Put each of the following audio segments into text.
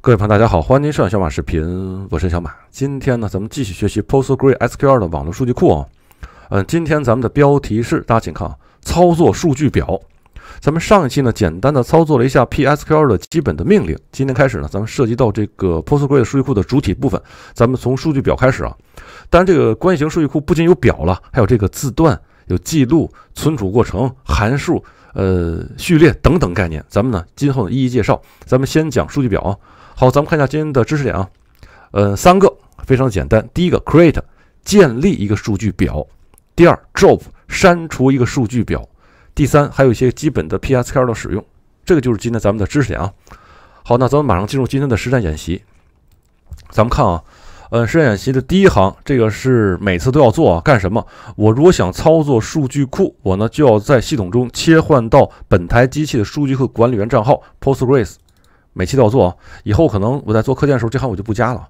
各位朋友，大家好，欢迎您收看小马视频，我是小马。今天呢，咱们继续学习 PostgreSQL 的网络数据库啊。嗯，今天咱们的标题是，大家请看，啊，操作数据表。咱们上一期呢，简单的操作了一下 PSQL 的基本的命令。今天开始呢，咱们涉及到这个 PostgreSQL 数据库的主体部分，咱们从数据表开始啊。当然，这个关系型数据库不仅有表了，还有这个字段、有记录、存储过程、函数、呃、序列等等概念。咱们呢，今后呢，一一介绍。咱们先讲数据表啊。好，咱们看一下今天的知识点啊，呃，三个非常简单。第一个，create 建立一个数据表；第二，drop 删除一个数据表；第三，还有一些基本的 PSQL 的使用。这个就是今天咱们的知识点啊。好，那咱们马上进入今天的实战演习。咱们看啊，呃，实战演习的第一行，这个是每次都要做啊。干什么？我如果想操作数据库，我呢就要在系统中切换到本台机器的数据库管理员账号 p o s t g r e s s 每期都要做，以后可能我在做课件的时候，这行我就不加了，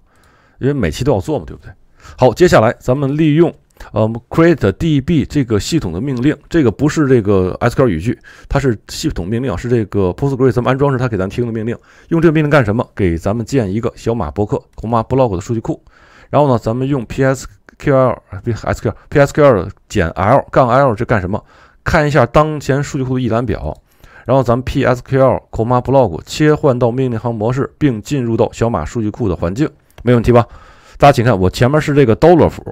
因为每期都要做嘛，对不对？好，接下来咱们利用呃 create db 这个系统的命令，这个不是这个 SQL 语句，它是系统命令，是这个 p o s t g r e s 咱们安装时它给咱提供的命令。用这个命令干什么？给咱们建一个小马博客，红马 blog 的数据库。然后呢，咱们用 PSQL SQL PSQL 减 l 杠 l 这干什么？看一下当前数据库的一览表。然后咱们 P S Q L Comma Blog 切换到命令行模式，并进入到小马数据库的环境，没问题吧？大家请看，我前面是这个 dollar 符，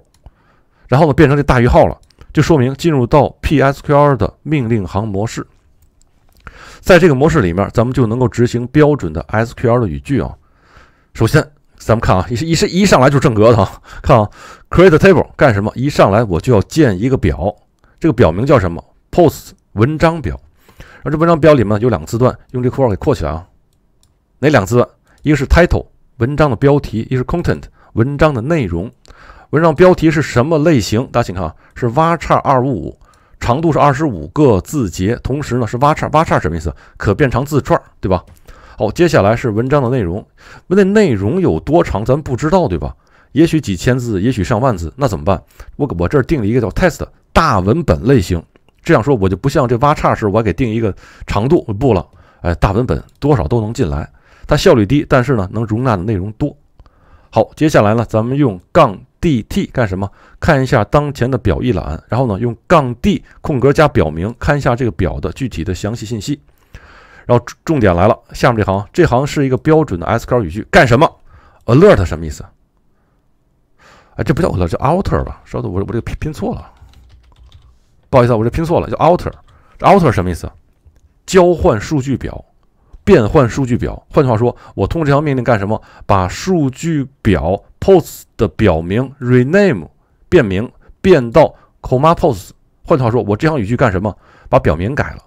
然后呢变成这大于号了，就说明进入到 P S Q L 的命令行模式。在这个模式里面，咱们就能够执行标准的 S Q L 的语句啊。首先，咱们看啊，一是一一上来就正格的啊，看啊，Create Table 干什么？一上来我就要建一个表，这个表名叫什么？Post 文章表。而这文章标里呢有两个字段，用这括号给括起来啊。哪两个字段？一个是 title 文章的标题，一个是 content 文章的内容。文章标题是什么类型？大家请看啊，是 v a r c a r 二五五，长度是二十五个字节。同时呢是 v a r c a r v a r a r 什么意思？可变长字串，对吧？好，接下来是文章的内容。那内容有多长？咱不知道，对吧？也许几千字，也许上万字，那怎么办？我我这儿定了一个叫 t e s t 大文本类型。这样说，我就不像这挖叉式，我给定一个长度不了，哎，大文本多少都能进来，它效率低，但是呢，能容纳的内容多。好，接下来呢，咱们用杠 d t 干什么？看一下当前的表一览，然后呢，用杠 d 空格加表明，看一下这个表的具体的详细信息。然后重点来了，下面这行，这行是一个标准的 SQL 语句，干什么？Alert 什么意思？哎，这不叫 Alert，叫 Alter 吧？稍等，我我这个拼拼错了。不好意思，我这拼错了，叫 alter。alter 什么意思？交换数据表，变换数据表。换句话说，我通过这条命令干什么？把数据表 pos t 的表名 rename 变名变到 comma pos。t 换句话说，我这行语句干什么？把表名改了，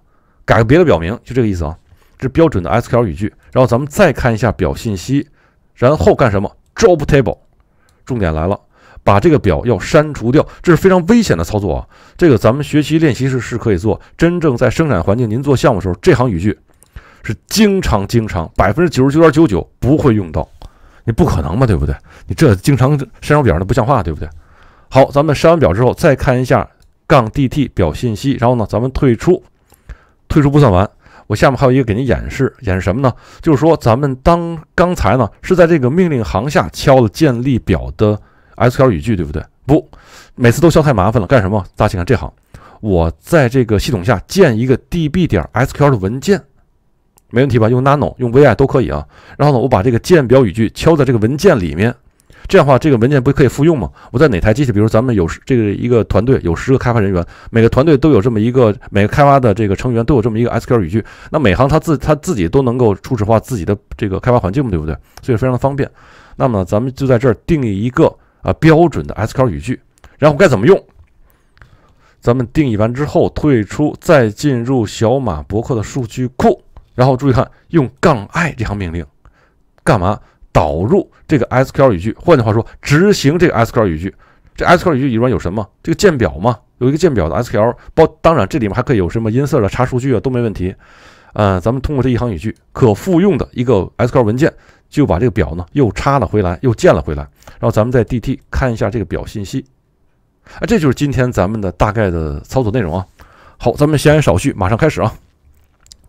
改个别的表名，就这个意思啊。这是标准的 SQL 语句。然后咱们再看一下表信息，然后干什么？drop table。重点来了。把这个表要删除掉，这是非常危险的操作啊！这个咱们学习练习是是可以做，真正在生产环境您做项目时候，这行语句是经常经常百分之九十九点九九不会用到，你不可能嘛，对不对？你这经常删除表那不像话，对不对？好，咱们删完表之后再看一下杠 dt 表信息，然后呢，咱们退出，退出不算完，我下面还有一个给您演示，演示什么呢？就是说咱们当刚才呢是在这个命令行下敲了建立表的。SQL 语句对不对？不，每次都敲太麻烦了。干什么？大家请看这行，我在这个系统下建一个 db 点 SQL 的文件，没问题吧？用 nano，用 vi 都可以啊。然后呢，我把这个建表语句敲在这个文件里面。这样的话，这个文件不可以复用吗？我在哪台机器？比如咱们有这个一个团队，有十个开发人员，每个团队都有这么一个，每个开发的这个成员都有这么一个 SQL 语句。那每行他自他自己都能够初始化自己的这个开发环境，对不对？所以非常的方便。那么咱们就在这儿定义一个。啊，标准的 SQL 语句，然后该怎么用？咱们定义完之后退出，再进入小马博客的数据库，然后注意看，用 “-i” 杠这行命令干嘛？导入这个 SQL 语句。换句话说，执行这个 SQL 语句。这 SQL 语句里面有什么？这个建表嘛，有一个建表的 SQL 包。当然，这里面还可以有什么 insert、查数据啊，都没问题。嗯，咱们通过这一行语句，可复用的一个 SQL 文件。就把这个表呢又插了回来，又建了回来，然后咱们在 D T 看一下这个表信息，哎，这就是今天咱们的大概的操作内容啊。好，咱们闲言少叙，马上开始啊。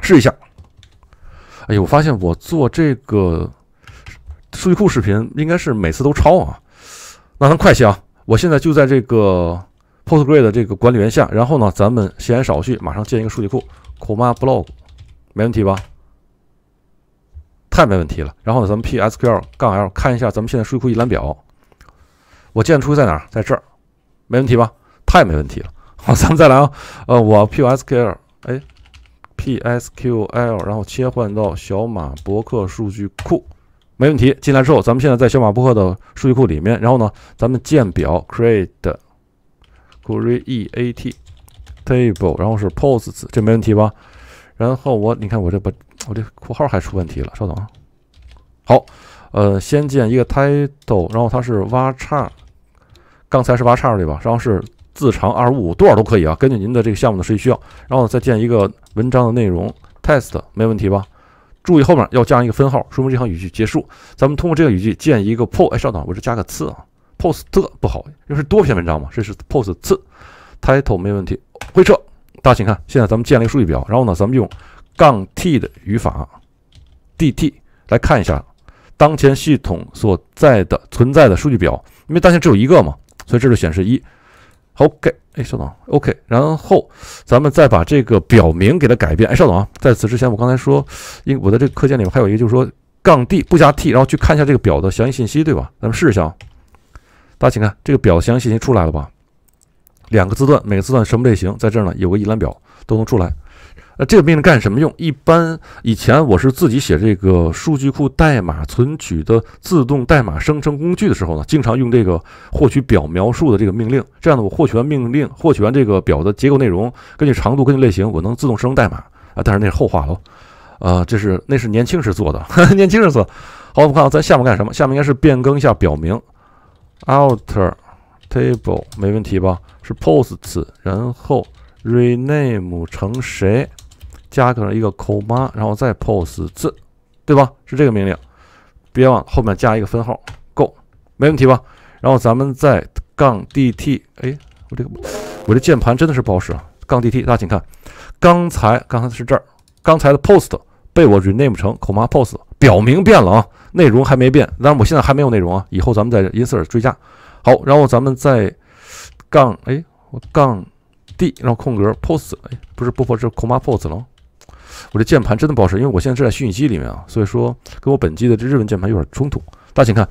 试一下，哎呦，我发现我做这个数据库视频应该是每次都抄啊。那咱快些啊，我现在就在这个 Postgre 的这个管理员下，然后呢，咱们闲言少叙，马上建一个数据库 Coma Blog，没问题吧？太没问题了。然后呢，咱们 P S Q L 杠 L 看一下咱们现在数据库一览表，我建出在哪儿？在这儿，没问题吧？太没问题了。好，咱们再来啊。呃，我 P S Q L，哎，P S Q L，然后切换到小马博客数据库，没问题。进来之后，咱们现在在小马博客的数据库里面。然后呢，咱们建表，create create table，然后是 posts，这没问题吧？然后我，你看我这不。我这括号还出问题了，稍等。啊。好，呃，先建一个 title，然后它是挖叉，刚才是挖叉对吧？然后是字长二十五，多少都可以啊，根据您的这个项目的实际需要。然后再建一个文章的内容 test 没问题吧？注意后面要加一个分号，说明这行语句结束。咱们通过这个语句建一个 post，哎，稍等，我这加个次啊，post 的不好，因为是多篇文章嘛，这是 post 次。title 没问题，回撤。大家请看，现在咱们建了一个数据表，然后呢，咱们用。杠 t 的语法，dt 来看一下当前系统所在的存在的数据表，因为当前只有一个嘛，所以这就显示一。OK，哎，稍等，OK，然后咱们再把这个表名给它改变。哎，稍等啊，在此之前我刚才说，因我的这个课件里面还有一个就是说杠 d 不加 t，然后去看一下这个表的详细信息，对吧？咱们试一下啊，大家请看这个表详细信息出来了吧？两个字段，每个字段什么类型，在这儿呢有个一览表都能出来。呃，这个命令干什么用？一般以前我是自己写这个数据库代码存取的自动代码生成工具的时候呢，经常用这个获取表描述的这个命令。这样呢，我获取完命令，获取完这个表的结构内容，根据长度，根据类型，我能自动生成代码啊。但是那是后话喽。啊，这是那是年轻时做的，年轻时做。好，我们看咱下面干什么？下面应该是变更一下表名，alter table 没问题吧？是 posts，然后 rename 成谁？加个一个空妈，然后再 p o s e 字，对吧？是这个命令，别往后面加一个分号。g o 没问题吧？然后咱们再杠 d t，哎，我这个我这键盘真的是不好使啊！杠 d t，大家请看，刚才刚才是这儿，刚才的 post 被我 rename 成空妈 post，表明变了啊，内容还没变，但是我现在还没有内容啊，以后咱们再 insert 追加。好，然后咱们再杠哎，我杠 d，然后空格 post，哎，不是不 post，是空妈 post 了。我这键盘真的不好使，因为我现在是在虚拟机里面啊，所以说跟我本机的这日文键盘有点冲突。大家请看，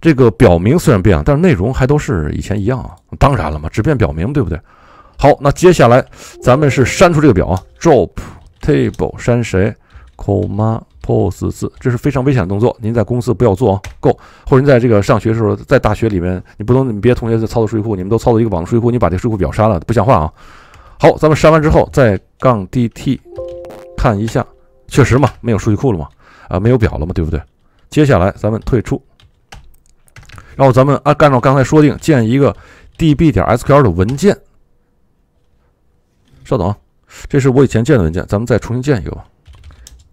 这个表名虽然变，了，但是内容还都是以前一样啊。当然了嘛，只变表名，对不对？好，那接下来咱们是删除这个表，drop 啊 table 删谁，comma pos 字，这是非常危险的动作，您在公司不要做啊。Go，或者您在这个上学的时候，在大学里面，你不能你别的同学在操作数据库，你们都操作一个网络数据库，你把这个数据库表删了，不像话啊。好，咱们删完之后再杠 dt。看一下，确实嘛，没有数据库了嘛，啊，没有表了嘛，对不对？接下来咱们退出，然后咱们按按照刚才说定建一个 db 点 sql 的文件。稍等，啊，这是我以前建的文件，咱们再重新建一个吧，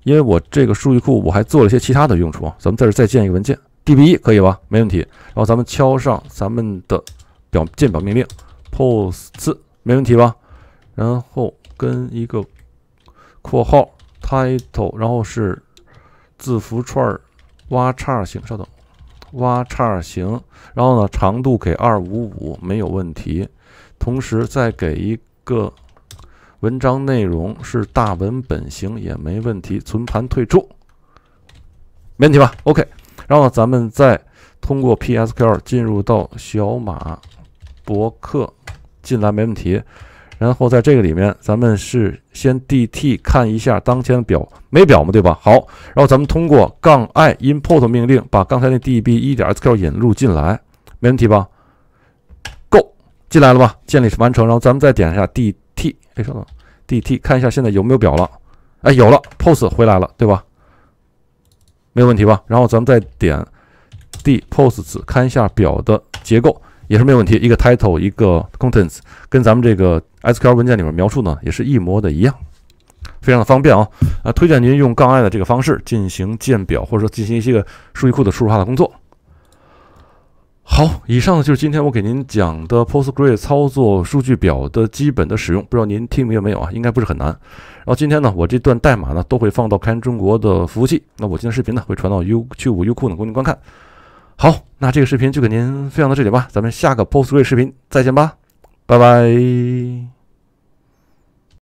因为我这个数据库我还做了些其他的用处啊。咱们在这再建一个文件 db 一可以吧？没问题。然后咱们敲上咱们的表建表命令 post 4，没问题吧？然后跟一个。括号 title，然后是字符串挖叉型，稍等，挖叉型，然后呢，长度给二五五没有问题，同时再给一个文章内容是大文本型也没问题，存盘退出，没问题吧？OK，然后咱们再通过 PSQL 进入到小马博客，进来没问题。然后在这个里面，咱们是先 dt 看一下当前表没表吗？对吧？好，然后咱们通过杠 i import 命令把刚才那 db 一点 sql 引入进来，没问题吧？Go 进来了吧？建立完成，然后咱们再点一下 dt，哎，稍等，dt 看一下现在有没有表了？哎，有了，pos 回来了，对吧？没有问题吧？然后咱们再点 d pos 看一下表的结构。也是没有问题，一个 title，一个 contents，跟咱们这个 SQL 文件里面描述呢也是一模的一样，非常的方便啊。啊，推荐您用杠 i 的这个方式进行建表，或者说进行一些个数据库的初始化的工作。好，以上呢就是今天我给您讲的 p o s t g r e s 操作数据表的基本的使用，不知道您听明白没有啊？应该不是很难。然后今天呢，我这段代码呢都会放到开源中国的服务器，那我今天视频呢会传到 u 去 e 优酷呢供您观看。好，那这个视频就给您分享到这里吧，咱们下个 post 瑞视频再见吧，拜拜。